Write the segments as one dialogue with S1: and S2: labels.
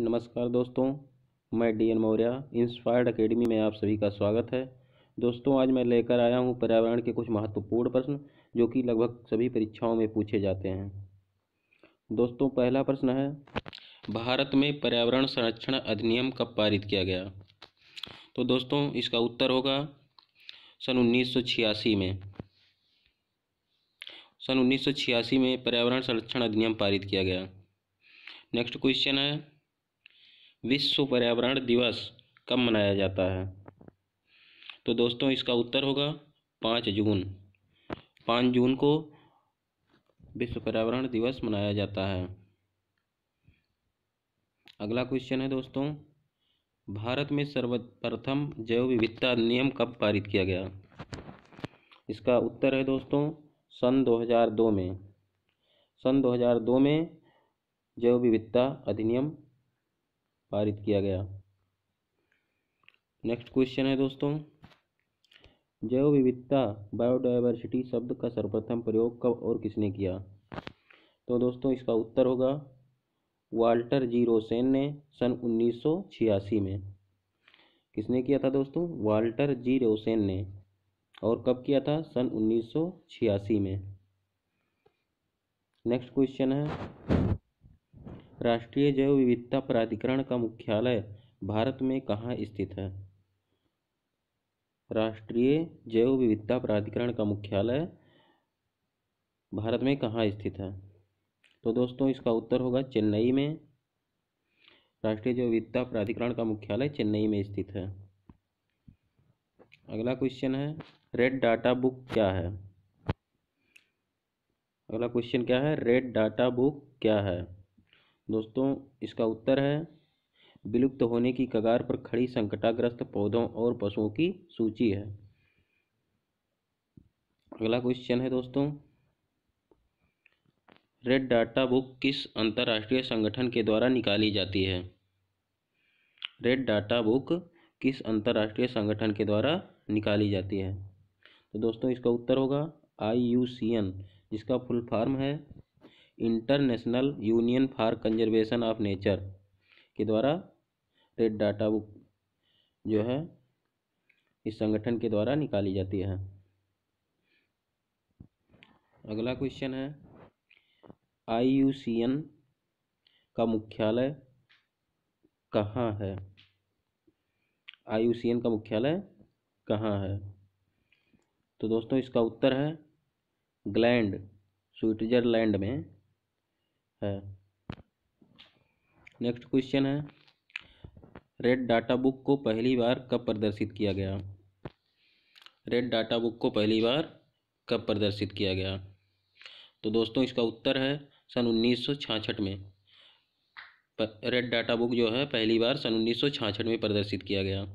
S1: नमस्कार दोस्तों मैं D N Maurya inspired academy में आप सभी का स्वागत है दोस्तों आज मैं लेकर आया हूं पर्यावरण के कुछ महत्वपूर्ण प्रश्न जो कि लगभग सभी परीक्षाओं में पूछे जाते हैं दोस्तों पहला प्रश्न है भारत में पर्यावरण संरक्षण अधिनियम कब पारित किया गया तो दोस्तों इसका उत्तर होगा सन उन्नीस में सन उन्नीस में पर्यावरण संरक्षण अधिनियम पारित किया गया नेक्स्ट क्वेश्चन है विश्व पर्यावरण दिवस कब मनाया जाता है तो दोस्तों इसका उत्तर होगा पाँच जून पाँच जून को विश्व पर्यावरण दिवस मनाया जाता है अगला क्वेश्चन है दोस्तों भारत में सर्वप्रथम जैव विविधता नियम कब पारित किया गया इसका उत्तर है दोस्तों सन 2002 में सन 2002 में जैव विविधता अधिनियम पारित किया गया नेक्स्ट क्वेश्चन है दोस्तों जैव विविधता बायोडाइवर्सिटी शब्द का सर्वप्रथम प्रयोग कब और किसने किया तो दोस्तों इसका उत्तर होगा वाल्टर जी रोसेन ने सन 1986 में किसने किया था दोस्तों वाल्टर जी रोसेन ने और कब किया था सन 1986 में नेक्स्ट क्वेश्चन है राष्ट्रीय जैव विविधता प्राधिकरण का मुख्यालय भारत में कहाँ स्थित है राष्ट्रीय जैव विविधता प्राधिकरण का मुख्यालय भारत में कहाँ स्थित है तो दोस्तों इसका उत्तर होगा चेन्नई में राष्ट्रीय जैव विविधता प्राधिकरण का मुख्यालय चेन्नई में स्थित है अगला क्वेश्चन है रेड डाटा बुक क्या है अगला क्वेश्चन क्या है रेड डाटा बुक क्या है दोस्तों इसका उत्तर है विलुप्त होने की कगार पर खड़ी संकटाग्रस्त पौधों और पशुओं की सूची है अगला क्वेश्चन है दोस्तों रेड डाटा बुक किस अंतर्राष्ट्रीय संगठन के द्वारा निकाली जाती है रेड डाटा बुक किस अंतर्राष्ट्रीय संगठन के द्वारा निकाली जाती है तो दोस्तों इसका उत्तर होगा आई जिसका फुल फॉर्म है international union for conservation of nature के द्वारा रेड डाटा बुक जो है इस संगठन के द्वारा निकाली जाती है अगला क्वेश्चन है आई का मुख्यालय कहाँ है आई का मुख्यालय कहाँ है तो दोस्तों इसका उत्तर है ग्लैंड स्विट्जरलैंड में है नेक्स्ट क्वेश्चन है रेड डाटा बुक को पहली बार कब प्रदर्शित किया गया रेड डाटा बुक को पहली बार कब प्रदर्शित किया गया तो दोस्तों इसका उत्तर है सन उन्नीस में रेड डाटा बुक जो है पहली बार सन उन्नीस में प्रदर्शित किया गया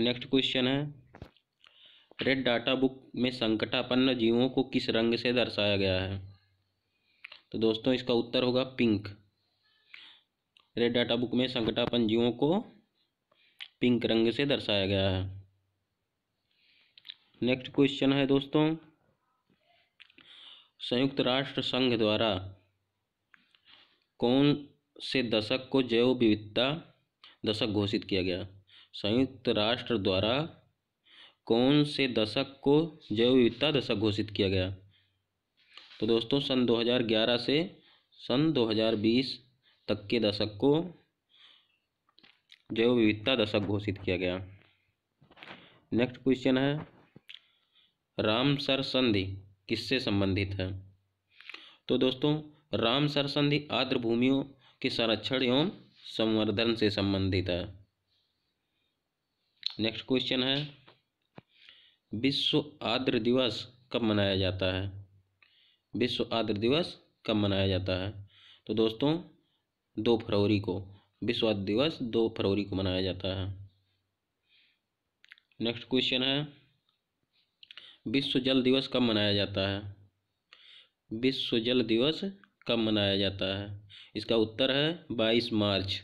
S1: नेक्स्ट क्वेश्चन है रेड डाटा बुक में संकटापन्न जीवों को किस रंग से दर्शाया गया है तो दोस्तों इसका उत्तर होगा पिंक रेड डाटा बुक में संकटापन जीवों को पिंक रंग से दर्शाया गया है नेक्स्ट क्वेश्चन है दोस्तों संयुक्त राष्ट्र संघ द्वारा कौन से दशक को जैव विविधता दशक घोषित किया गया संयुक्त राष्ट्र द्वारा कौन से दशक को जैव विविधता दशक घोषित किया गया तो दोस्तों सन 2011 से सन 2020 तक के दशक को जैव विविधता दशक घोषित किया गया नेक्स्ट क्वेश्चन है रामसर संधि किससे संबंधित है तो दोस्तों रामसर संधि आर्द्र भूमियों के संरक्षण एवं संवर्धन से संबंधित है नेक्स्ट क्वेश्चन है विश्व आर्द्र दिवस कब मनाया जाता है विश्व आर्द्र दिवस कब मनाया जाता है तो दोस्तों दो फरवरी को विश्व आर्द्र दिवस दो फरवरी को मनाया जाता है नेक्स्ट क्वेश्चन है विश्व जल दिवस कब मनाया जाता है विश्व जल दिवस कब मनाया जाता है इसका उत्तर है 22 मार्च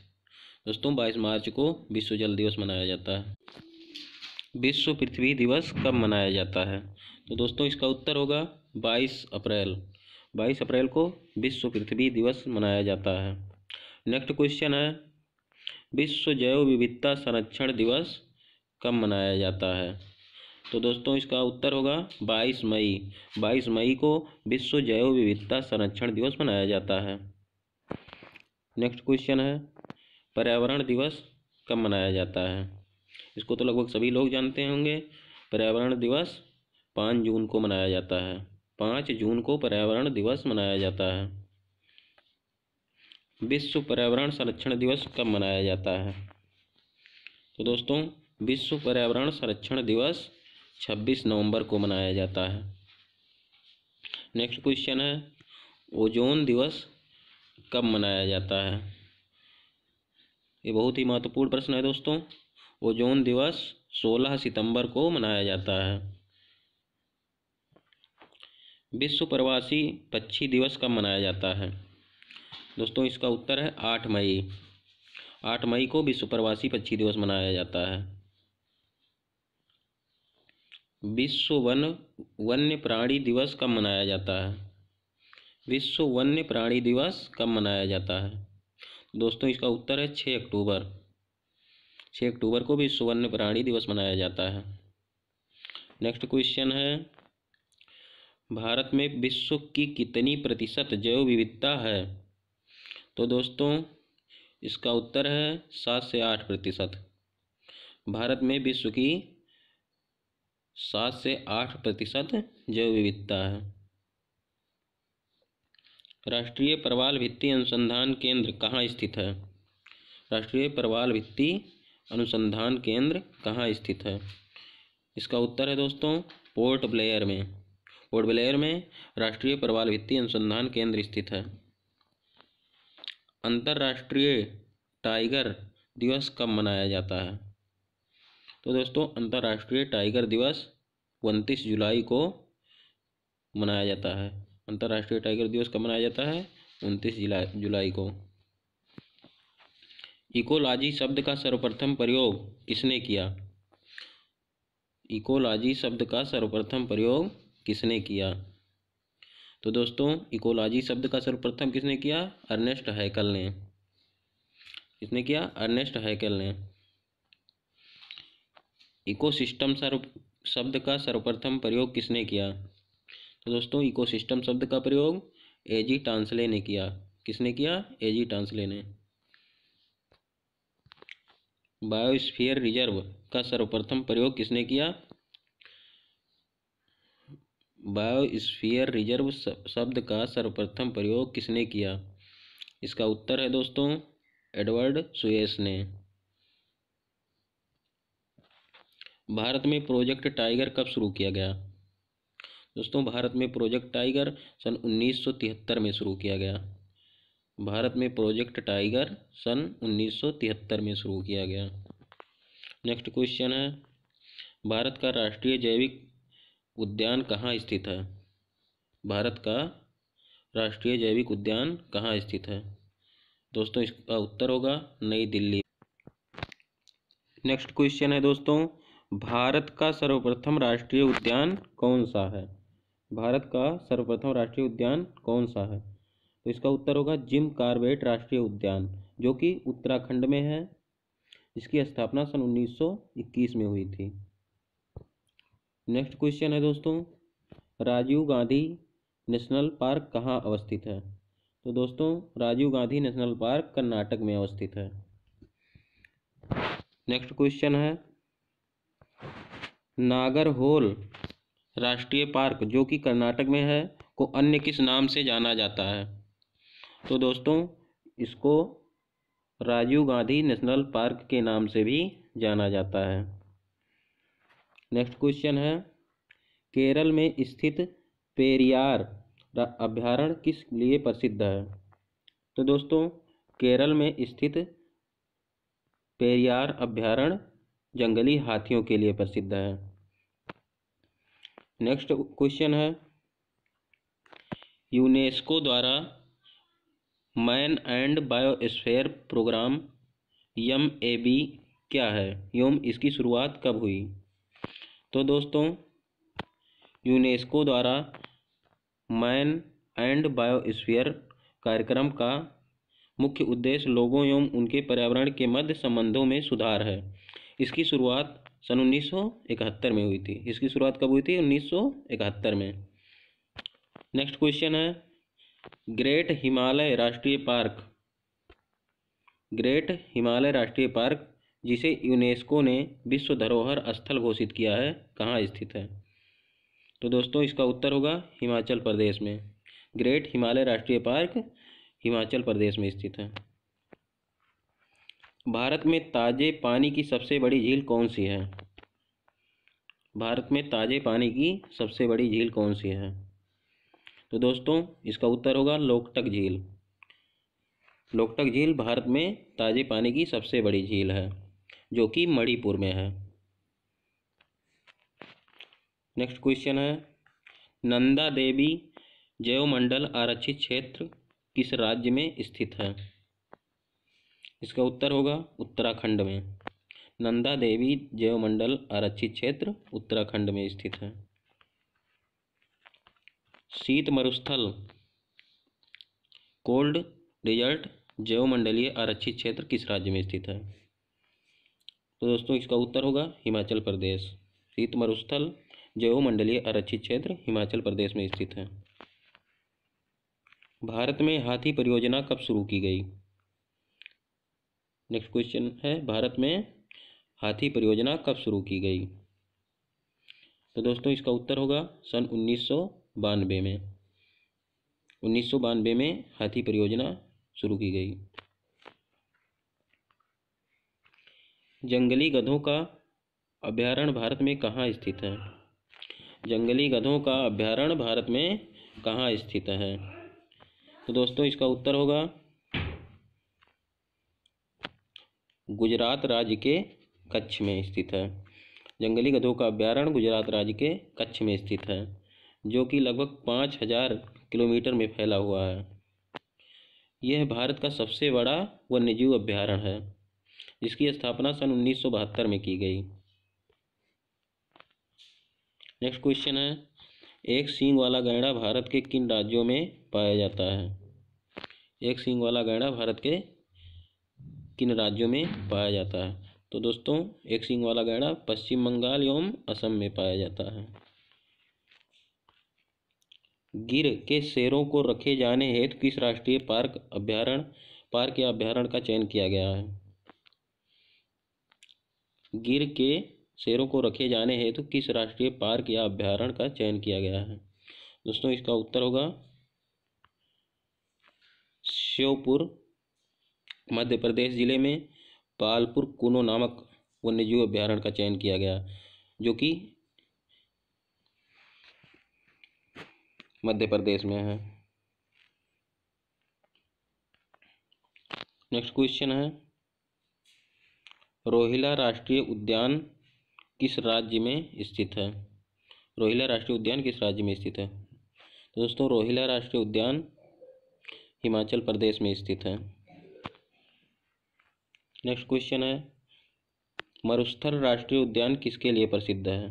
S1: दोस्तों 22 मार्च को विश्व जल दिवस मनाया जाता है विश्व पृथ्वी दिवस कब मनाया जाता है तो दोस्तों इसका उत्तर होगा बाईस अप्रैल बाईस अप्रैल को विश्व पृथ्वी दिवस मनाया जाता है नेक्स्ट क्वेश्चन है विश्व जैव विविधता संरक्षण दिवस कब मनाया जाता है तो दोस्तों इसका उत्तर होगा 22 मई 22 मई को विश्व जैव विविधता संरक्षण दिवस मनाया जाता है नेक्स्ट क्वेश्चन है पर्यावरण दिवस कब मनाया जाता है इसको तो लगभग सभी लोग जानते होंगे पर्यावरण दिवस पाँच जून को मनाया जाता है पाँच जून को पर्यावरण दिवस मनाया जाता है विश्व पर्यावरण संरक्षण दिवस कब मनाया जाता है तो दोस्तों विश्व पर्यावरण संरक्षण दिवस 26 नवंबर को मनाया जाता है नेक्स्ट क्वेश्चन है ओजोन दिवस कब मनाया जाता है ये बहुत ही महत्वपूर्ण प्रश्न है दोस्तों ओजोन दिवस 16 सितंबर को मनाया जाता है विश्व प्रवासी पक्षी दिवस कब मनाया जाता है दोस्तों इसका उत्तर है आठ मई आठ मई को विश्व प्रवासी पक्षी दिवस मनाया जाता है विश्व वन वन्य प्राणी दिवस कब मनाया जाता है विश्व वन्य प्राणी दिवस कब मनाया जाता है दोस्तों इसका उत्तर है छः अक्टूबर छः अक्टूबर को विश्व वन्य प्राणी दिवस मनाया जाता है नेक्स्ट क्वेश्चन है भारत में विश्व की कितनी प्रतिशत जैव विविधता है तो दोस्तों इसका उत्तर है सात से आठ प्रतिशत भारत में विश्व की सात से आठ प्रतिशत जैव विविधता है राष्ट्रीय प्रवाल भित्ति अनुसंधान केंद्र कहाँ स्थित है राष्ट्रीय प्रवाल भित्ति अनुसंधान केंद्र कहाँ स्थित है इसका उत्तर है दोस्तों पोर्ट ब्लेयर में पोर्ट ब्लेयर में राष्ट्रीय प्रवाल वित्तीय अनुसंधान केंद्र स्थित है अंतर्राष्ट्रीय टाइगर दिवस कब मनाया जाता है तो दोस्तों अंतर्राष्ट्रीय टाइगर दिवस उनतीस जुलाई को मनाया जाता है अंतर्राष्ट्रीय टाइगर दिवस कब मनाया जाता है उनतीस जुलाई जुलाई को इकोलॉजी शब्द का सर्वप्रथम प्रयोग किसने किया इकोलॉजी शब्द का सर्वप्रथम प्रयोग किसने किया तो दोस्तों इकोलॉजी शब्द का सर्वप्रथम किसने किया अर्नेस्ट हैकल ने किसने किया अर्नेस्ट हैकल ने इकोसिस्टम सर्व शब्द का सर्वप्रथम प्रयोग किसने किया तो दोस्तों इकोसिस्टम शब्द का प्रयोग एजी टांसले ने किया किसने किया एजी टांसले ने बायोस्फीयर रिजर्व का सर्वप्रथम प्रयोग किसने किया बायोस्फीयर रिजर्व शब्द का सर्वप्रथम प्रयोग किसने किया इसका उत्तर है दोस्तों एडवर्ड सुएस ने भारत में प्रोजेक्ट टाइगर कब शुरू किया गया दोस्तों भारत में प्रोजेक्ट टाइगर सन 1973 में शुरू किया गया भारत में प्रोजेक्ट टाइगर सन 1973 में शुरू किया गया नेक्स्ट क्वेश्चन है भारत का राष्ट्रीय जैविक उद्यान कहाँ स्थित है भारत का राष्ट्रीय जैविक उद्यान कहाँ स्थित है दोस्तों इसका उत्तर होगा नई दिल्ली नेक्स्ट क्वेश्चन है दोस्तों भारत का सर्वप्रथम राष्ट्रीय उद्यान कौन सा है भारत का सर्वप्रथम राष्ट्रीय उद्यान कौन सा है तो इसका उत्तर होगा जिम कार्बेट राष्ट्रीय उद्यान जो कि उत्तराखंड में है इसकी स्थापना सन 1921 में हुई थी नेक्स्ट क्वेश्चन है दोस्तों राजीव गांधी नेशनल पार्क कहाँ अवस्थित है तो दोस्तों राजीव गांधी नेशनल पार्क कर्नाटक में अवस्थित है नेक्स्ट क्वेश्चन है नागरहोल राष्ट्रीय पार्क जो कि कर्नाटक में है को अन्य किस नाम से जाना जाता है तो दोस्तों इसको राजीव गांधी नेशनल पार्क के नाम से भी जाना जाता है नेक्स्ट क्वेश्चन है केरल में स्थित पेरियार अभ्यारण्य किस लिए प्रसिद्ध है तो दोस्तों केरल में स्थित पेरियार अभ्यारण्य जंगली हाथियों के लिए प्रसिद्ध है नेक्स्ट क्वेश्चन है यूनेस्को द्वारा man and biosphere programme M A B क्या है एवं इसकी शुरुआत कब हुई तो दोस्तों यूनेस्को द्वारा मैन एंड बायोस्फीयर कार्यक्रम का मुख्य उद्देश्य लोगों एवं उनके पर्यावरण के मध्य संबंधों में सुधार है इसकी शुरुआत सन 1971 में हुई थी इसकी शुरुआत कब हुई थी 1971 में नेक्स्ट क्वेश्चन है ग्रेट हिमालय राष्ट्रीय पार्क ग्रेट हिमालय राष्ट्रीय पार्क जिसे यूनेस्को ने विश्व धरोहर स्थल घोषित किया है कहाँ स्थित है तो दोस्तों इसका उत्तर होगा हिमाचल प्रदेश में ग्रेट हिमालय राष्ट्रीय पार्क हिमाचल प्रदेश में स्थित है भारत में ताज़े पानी की सबसे बड़ी झील कौन सी है भारत में ताज़े पानी की सबसे बड़ी झील कौन सी है तो दोस्तों इसका उत्तर होगा लोकटक झील लोकटक झील भारत में ताज़े पानी की सबसे बड़ी झील है जो कि मणिपुर में है नेक्स्ट क्वेश्चन है नंदा देवी जैवमंडल आरक्षित क्षेत्र किस राज्य में स्थित है इसका उत्तर होगा उत्तराखंड में नंदा देवी जैवमंडल आरक्षित क्षेत्र उत्तराखंड में स्थित है शीत मरुस्थल कोल्ड डिजर्ट जैवमंडलीय आरक्षित क्षेत्र किस राज्य में स्थित है तो दोस्तों इसका उत्तर होगा हिमाचल प्रदेश शीत मरुस्थल जैव मंडलीय आरक्षित क्षेत्र हिमाचल प्रदेश में स्थित है भारत में हाथी परियोजना कब शुरू की गई नेक्स्ट क्वेश्चन है भारत में हाथी परियोजना कब शुरू की गई तो दोस्तों इसका उत्तर होगा सन उन्नीस में उन्नीस में हाथी परियोजना शुरू की गई जंगली गधों का अभ्यारण्य भारत में कहाँ स्थित है जंगली गधों का अभ्यारण्य भारत में कहाँ स्थित है तो दोस्तों इसका उत्तर होगा गुजरात राज्य के कच्छ में स्थित है जंगली गधों का अभ्यारण्य गुजरात राज्य के कच्छ में स्थित है जो कि लगभग पाँच हजार किलोमीटर में फैला हुआ है यह भारत का सबसे बड़ा वन्यजीव अभ्यारण्य है जिसकी स्थापना सन उन्नीस में की गई नेक्स्ट क्वेश्चन है एक सींग वाला गैंडा भारत के किन राज्यों में पाया जाता है एक सींग वाला गैंडा भारत के किन राज्यों में पाया जाता है तो दोस्तों एक सींग वाला गैंडा पश्चिम बंगाल एवं असम में पाया जाता है गिर के शेरों को रखे जाने हेतु किस राष्ट्रीय पार्क अभ्यारण पार्क या अभ्यारण का चयन किया गया है गिर के शेरों को रखे जाने हेतु तो किस राष्ट्रीय पार्क या अभ्यारण्य का चयन किया गया है दोस्तों इसका उत्तर होगा श्योपुर मध्य प्रदेश जिले में पालपुर कुनो नामक वन्यजीव अभ्यारण्य का चयन किया गया जो कि मध्य प्रदेश में है नेक्स्ट क्वेश्चन है रोहिला राष्ट्रीय उद्यान किस राज्य में स्थित है रोहिला राष्ट्रीय उद्यान किस राज्य में स्थित है तो दोस्तों रोहिला राष्ट्रीय उद्यान हिमाचल प्रदेश में स्थित है नेक्स्ट क्वेश्चन है मरुस्थल राष्ट्रीय उद्यान किसके लिए प्रसिद्ध है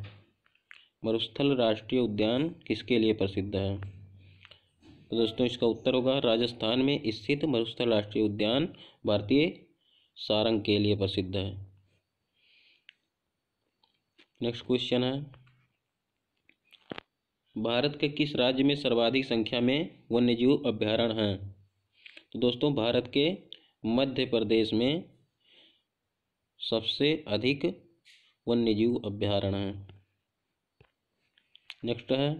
S1: मरुस्थल राष्ट्रीय उद्यान किसके लिए प्रसिद्ध है तो दोस्तों इसका उत्तर होगा राजस्थान में स्थित मरुस्थल राष्ट्रीय उद्यान भारतीय सारंग के लिए प्रसिद्ध है नेक्स्ट क्वेश्चन है भारत के किस राज्य में सर्वाधिक संख्या में वन्यजीव अभ्यारण्य हैं तो दोस्तों भारत के मध्य प्रदेश में सबसे अधिक वन्यजीव अभ्यारण्य हैं नेक्स्ट है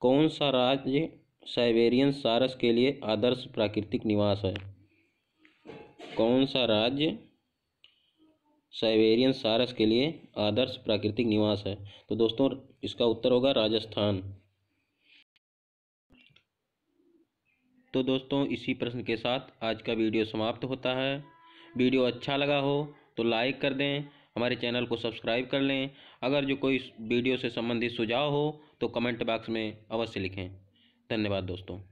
S1: कौन सा राज्य साइबेरियन सारस के लिए आदर्श प्राकृतिक निवास है कौन सा राज्य साइबेरियन सारस के लिए आदर्श प्राकृतिक निवास है तो दोस्तों इसका उत्तर होगा राजस्थान तो दोस्तों इसी प्रश्न के साथ आज का वीडियो समाप्त होता है वीडियो अच्छा लगा हो तो लाइक कर दें हमारे चैनल को सब्सक्राइब कर लें अगर जो कोई वीडियो से संबंधित सुझाव हो तो कमेंट बॉक्स में अवश्य लिखें धन्यवाद दोस्तों